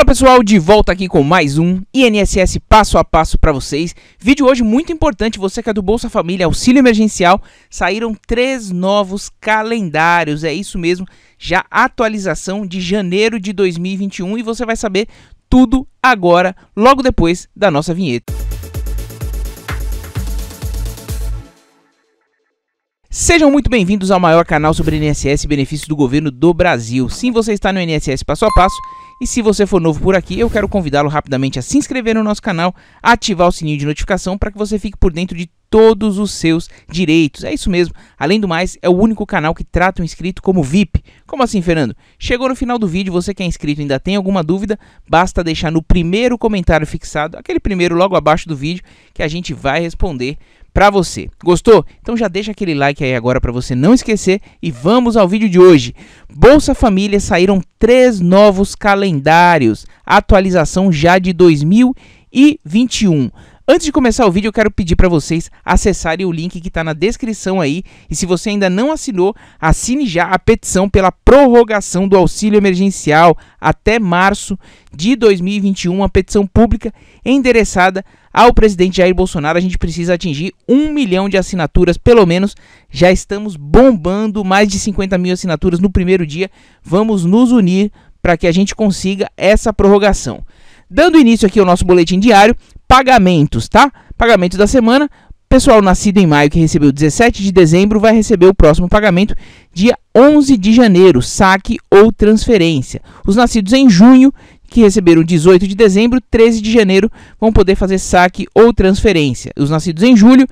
Fala pessoal, de volta aqui com mais um INSS passo a passo para vocês. Vídeo hoje muito importante, você que é do Bolsa Família, auxílio emergencial, saíram três novos calendários, é isso mesmo, já atualização de janeiro de 2021 e você vai saber tudo agora, logo depois da nossa vinheta. Sejam muito bem-vindos ao maior canal sobre INSS e benefícios do governo do Brasil. Sim, você está no INSS Passo a Passo e se você for novo por aqui, eu quero convidá-lo rapidamente a se inscrever no nosso canal, ativar o sininho de notificação para que você fique por dentro de todos os seus direitos. É isso mesmo. Além do mais, é o único canal que trata o inscrito como VIP. Como assim, Fernando? Chegou no final do vídeo, você que é inscrito ainda tem alguma dúvida, basta deixar no primeiro comentário fixado, aquele primeiro logo abaixo do vídeo, que a gente vai responder para você. Gostou? Então já deixa aquele like aí agora para você não esquecer e vamos ao vídeo de hoje. Bolsa Família saíram três novos calendários, atualização já de 2021. Antes de começar o vídeo, eu quero pedir para vocês acessarem o link que está na descrição aí. E se você ainda não assinou, assine já a petição pela prorrogação do auxílio emergencial até março de 2021, uma petição pública endereçada ao presidente Jair Bolsonaro. A gente precisa atingir um milhão de assinaturas, pelo menos. Já estamos bombando mais de 50 mil assinaturas no primeiro dia. Vamos nos unir para que a gente consiga essa prorrogação. Dando início aqui ao nosso boletim diário, pagamentos, tá? Pagamentos da semana. Pessoal nascido em maio que recebeu 17 de dezembro vai receber o próximo pagamento dia 11 de janeiro, saque ou transferência. Os nascidos em junho que receberam 18 de dezembro, 13 de janeiro vão poder fazer saque ou transferência. Os nascidos em julho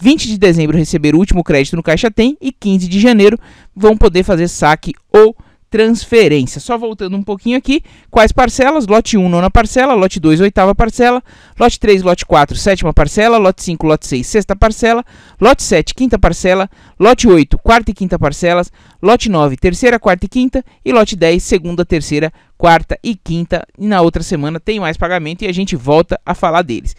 20 de dezembro receberam o último crédito no Caixa Tem e 15 de janeiro vão poder fazer saque ou transferência transferência. Só voltando um pouquinho aqui, quais parcelas? Lote 1, nona parcela, lote 2, oitava parcela, lote 3, lote 4, sétima parcela, lote 5, lote 6, sexta parcela, lote 7, quinta parcela, lote 8, quarta e quinta parcelas, lote 9, terceira, quarta e quinta e lote 10, segunda, terceira, quarta e quinta. E na outra semana tem mais pagamento e a gente volta a falar deles.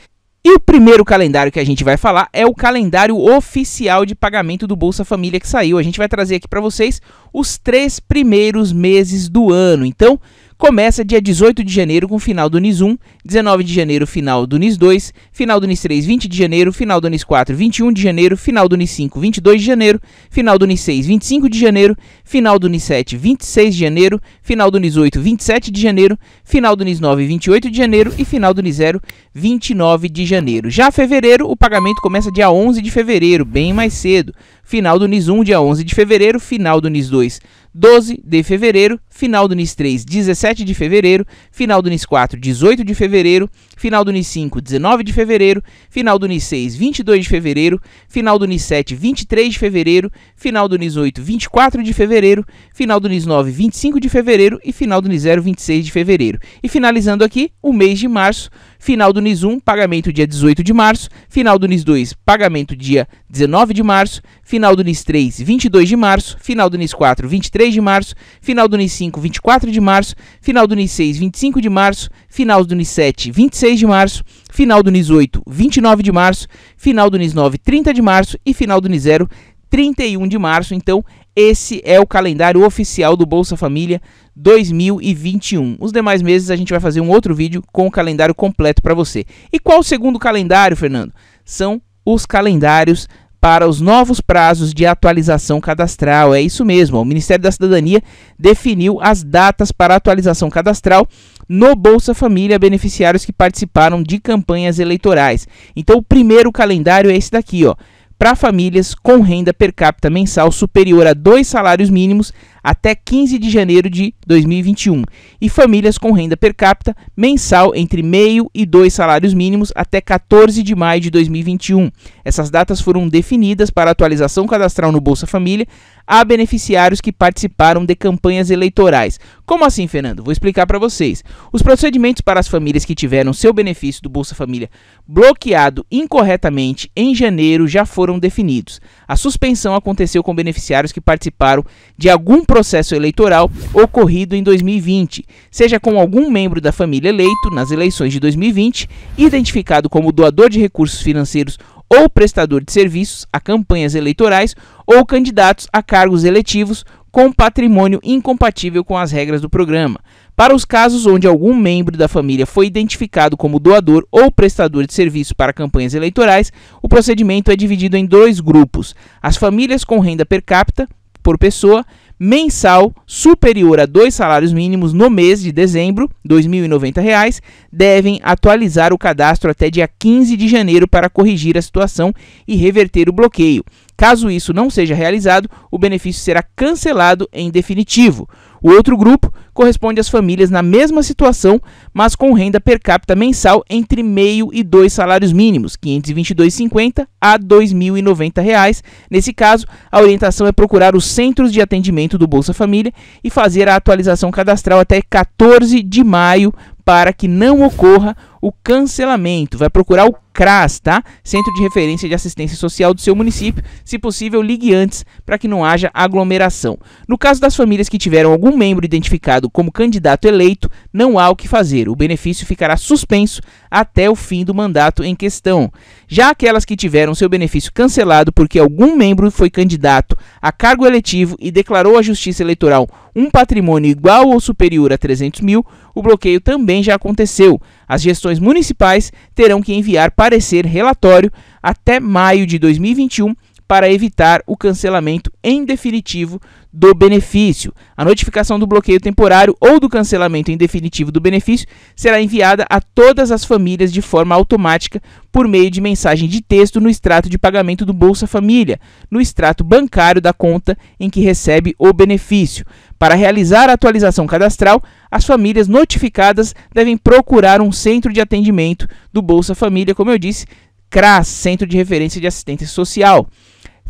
E o primeiro calendário que a gente vai falar é o calendário oficial de pagamento do Bolsa Família que saiu. A gente vai trazer aqui para vocês os três primeiros meses do ano. Então, começa dia 18 de janeiro com final do NIS 1, 19 de janeiro final do NIS 2, final do NIS 3, 20 de janeiro, final do NIS 4, 21 de janeiro, final do NIS 5, 22 de janeiro, final do NIS 6, 25 de janeiro, final do NIS 7, 26 de janeiro, final do NIS 8, 27 de janeiro, final do NIS 9, 28 de janeiro e final do NIS 0, 29 de janeiro. Já fevereiro, o pagamento começa dia 11 de fevereiro, bem mais cedo final do NIS 1, dia 11 de fevereiro, final do NIS 2, 12 de fevereiro, final do NIS 3, 17 de fevereiro, final do NIS 4, 18 de fevereiro, final do NIS 5, 19 de fevereiro, final do NIS 6, 22 de fevereiro, final do NIS 7, 23 de fevereiro, final do NIS 8, 24 de fevereiro, final do NIS 9, 25 de fevereiro e final do NIS 0, 26 de fevereiro. E finalizando aqui, o mês de março, Final do NIS 1, pagamento dia 18 de março. Final do NIS 2, pagamento dia 19 de março. Final do NIS 3, 22 de março. Final do NIS 4, 23 de março. Final do NIS 5, 24 de março. Final do NIS 6, 25 de março. Final do NIS 7, 26 de março. Final do NIS 8, 29 de março. Final do NIS 9, 30 de março. E final do NIS 0, 31 de março. Então, esse é o calendário oficial do Bolsa Família 2021. Os demais meses a gente vai fazer um outro vídeo com o calendário completo para você. E qual o segundo calendário, Fernando? São os calendários para os novos prazos de atualização cadastral. É isso mesmo, o Ministério da Cidadania definiu as datas para atualização cadastral no Bolsa Família beneficiários que participaram de campanhas eleitorais. Então, o primeiro calendário é esse daqui, ó. Para famílias com renda per capita mensal superior a dois salários mínimos, até 15 de janeiro de 2021 e famílias com renda per capita mensal entre meio e dois salários mínimos até 14 de maio de 2021. Essas datas foram definidas para atualização cadastral no Bolsa Família a beneficiários que participaram de campanhas eleitorais. Como assim, Fernando? Vou explicar para vocês. Os procedimentos para as famílias que tiveram seu benefício do Bolsa Família bloqueado incorretamente em janeiro já foram definidos. A suspensão aconteceu com beneficiários que participaram de algum processo eleitoral ocorrido em 2020, seja com algum membro da família eleito nas eleições de 2020, identificado como doador de recursos financeiros ou prestador de serviços a campanhas eleitorais ou candidatos a cargos eletivos com patrimônio incompatível com as regras do programa. Para os casos onde algum membro da família foi identificado como doador ou prestador de serviço para campanhas eleitorais, o procedimento é dividido em dois grupos: as famílias com renda per capita por pessoa mensal superior a dois salários mínimos no mês de dezembro, R$ 2.090, devem atualizar o cadastro até dia 15 de janeiro para corrigir a situação e reverter o bloqueio. Caso isso não seja realizado, o benefício será cancelado em definitivo. O outro grupo corresponde às famílias na mesma situação, mas com renda per capita mensal entre meio e dois salários mínimos, R$ 522,50 a R$ 2.090. Nesse caso, a orientação é procurar os centros de atendimento do Bolsa Família e fazer a atualização cadastral até 14 de maio para que não ocorra o cancelamento. Vai procurar o CRAS, tá? Centro de Referência de Assistência Social do seu município. Se possível, ligue antes para que não haja aglomeração. No caso das famílias que tiveram algum membro identificado como candidato eleito, não há o que fazer. O benefício ficará suspenso até o fim do mandato em questão. Já aquelas que tiveram seu benefício cancelado porque algum membro foi candidato a cargo eletivo e declarou à Justiça Eleitoral um patrimônio igual ou superior a 300 mil, o bloqueio também já aconteceu. As gestões municipais terão que enviar para parecer relatório até maio de 2021 para evitar o cancelamento em definitivo do benefício. A notificação do bloqueio temporário ou do cancelamento em definitivo do benefício será enviada a todas as famílias de forma automática por meio de mensagem de texto no extrato de pagamento do Bolsa Família, no extrato bancário da conta em que recebe o benefício. Para realizar a atualização cadastral, as famílias notificadas devem procurar um centro de atendimento do Bolsa Família, como eu disse, CRAS, Centro de Referência de Assistência Social.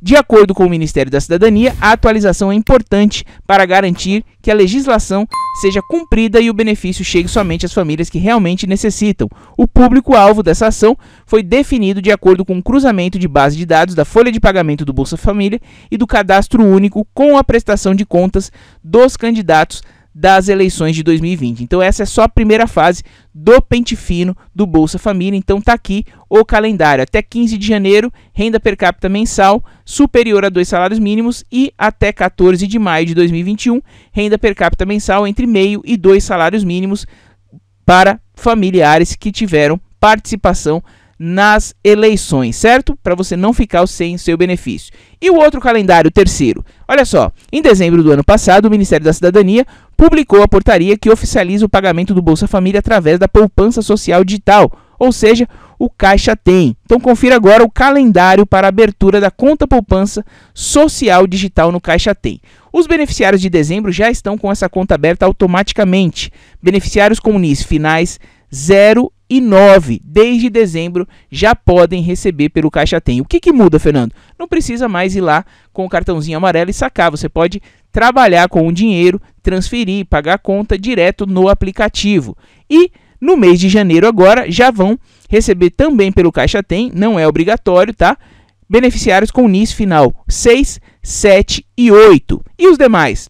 De acordo com o Ministério da Cidadania, a atualização é importante para garantir que a legislação seja cumprida e o benefício chegue somente às famílias que realmente necessitam. O público-alvo dessa ação foi definido de acordo com o um cruzamento de base de dados da folha de pagamento do Bolsa Família e do cadastro único com a prestação de contas dos candidatos das eleições de 2020. Então essa é só a primeira fase do pente fino do Bolsa Família. Então tá aqui o calendário. Até 15 de janeiro, renda per capita mensal superior a dois salários mínimos e até 14 de maio de 2021, renda per capita mensal entre meio e dois salários mínimos para familiares que tiveram participação nas eleições, certo? Para você não ficar sem seu benefício. E o outro calendário, o terceiro. Olha só, em dezembro do ano passado, o Ministério da Cidadania publicou a portaria que oficializa o pagamento do Bolsa Família através da poupança social digital, ou seja, o Caixa Tem. Então confira agora o calendário para a abertura da conta poupança social digital no Caixa Tem. Os beneficiários de dezembro já estão com essa conta aberta automaticamente. Beneficiários com NIS finais 0 e 9, desde dezembro, já podem receber pelo Caixa Tem. O que, que muda, Fernando? Não precisa mais ir lá com o cartãozinho amarelo e sacar. Você pode trabalhar com o dinheiro, transferir, pagar a conta direto no aplicativo. E no mês de janeiro agora já vão receber também pelo Caixa Tem, não é obrigatório, tá? Beneficiários com NIS final 6, 7 e 8. E os demais?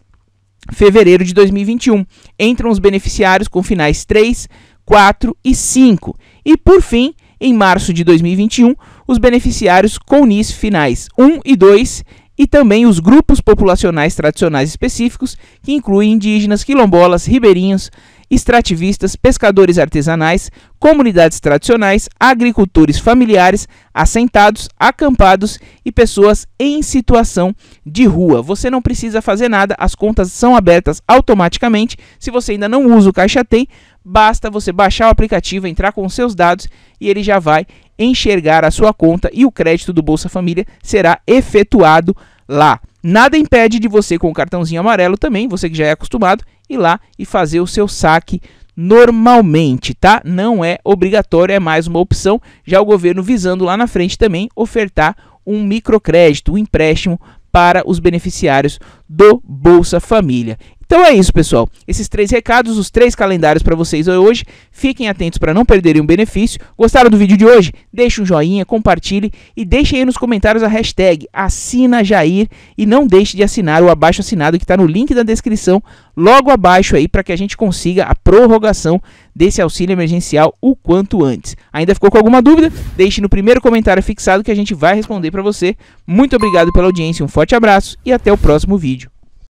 Fevereiro de 2021. Entram os beneficiários com finais 3, 4 e 5. E por fim, em março de 2021, os beneficiários com NIS finais 1 e 2 e também os grupos populacionais tradicionais específicos, que incluem indígenas, quilombolas, ribeirinhos, extrativistas, pescadores artesanais, comunidades tradicionais, agricultores familiares, assentados, acampados e pessoas em situação de rua. Você não precisa fazer nada, as contas são abertas automaticamente. Se você ainda não usa o Caixa Tem, basta você baixar o aplicativo, entrar com os seus dados e ele já vai enxergar a sua conta e o crédito do Bolsa Família será efetuado lá. Nada impede de você com o cartãozinho amarelo também, você que já é acostumado, ir lá e fazer o seu saque normalmente, tá? Não é obrigatório, é mais uma opção. Já o governo visando lá na frente também ofertar um microcrédito, um empréstimo para os beneficiários do Bolsa Família. Então é isso, pessoal. Esses três recados, os três calendários para vocês hoje. Fiquem atentos para não perderem o benefício. Gostaram do vídeo de hoje? Deixe um joinha, compartilhe e deixe aí nos comentários a hashtag #assinaJair e não deixe de assinar o abaixo assinado que está no link da descrição logo abaixo aí para que a gente consiga a prorrogação desse auxílio emergencial o quanto antes. Ainda ficou com alguma dúvida? Deixe no primeiro comentário fixado que a gente vai responder para você. Muito obrigado pela audiência, um forte abraço e até o próximo vídeo.